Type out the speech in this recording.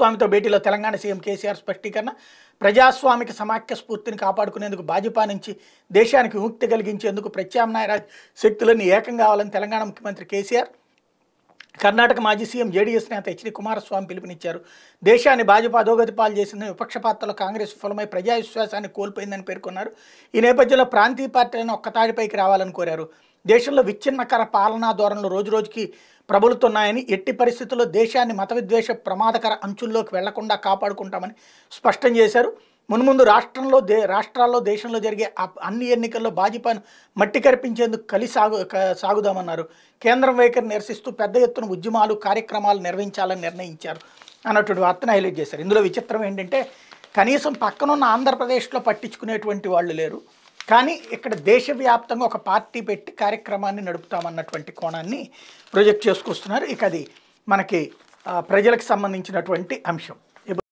స్వామితో భేటీలో తెలంగాణ సీఎం కేసీఆర్ స్పష్టీకరణ ప్రజాస్వామిక సమాఖ్య స్ఫూర్తిని కాపాడుకునేందుకు భాజపా నుంచి దేశానికి విముక్తి కలిగించేందుకు ప్రత్యామ్నాయ శక్తులను ఏకం కావాలని తెలంగాణ ముఖ్యమంత్రి కేసీఆర్ కర్ణాటక మాజీ సీఎం జేడీఎస్ నేత హెచ్డి కుమారస్వామి పిలుపునిచ్చారు దేశాన్ని భాజపా అధోగతి పాలు చేసిందని విపక్ష కాంగ్రెస్ విఫలమై ప్రజా విశ్వాసాన్ని కోల్పోయిందని పేర్కొన్నారు ఈ నేపథ్యంలో ప్రాంతీయ పార్టీలను ఒక్కతాడిపైకి రావాలని కోరారు దేశంలో విచ్ఛిన్నకర పాలనా ధోరణులు రోజురోజుకి ప్రబలుతున్నాయని ఎట్టి పరిస్థితుల్లో దేశాన్ని మత విద్వేష ప్రమాదకర అంచుల్లోకి వెళ్లకుండా కాపాడుకుంటామని స్పష్టం చేశారు మున్ముందు రాష్ట్రంలో దే రాష్ట్రాల్లో దేశంలో జరిగే అన్ని ఎన్నికల్లో భాజపాను మట్టి కరిపించేందుకు కలిసి సాగు సాగుదామన్నారు కేంద్రం వైఖరి నిరసిస్తూ పెద్ద ఎత్తున ఉద్యమాలు కార్యక్రమాలు నిర్వహించాలని నిర్ణయించారు అన్నటువంటి వార్తను హైలైట్ చేశారు ఇందులో విచిత్రం ఏంటంటే కనీసం పక్కనున్న ఆంధ్రప్రదేశ్లో పట్టించుకునేటువంటి వాళ్ళు లేరు కానీ ఇక్కడ దేశవ్యాప్తంగా ఒక పార్టీ పెట్టి కార్యక్రమాన్ని నడుపుతామన్నటువంటి కోణాన్ని ప్రొజెక్ట్ చేసుకొస్తున్నారు ఇక అది మనకి ప్రజలకు సంబంధించినటువంటి అంశం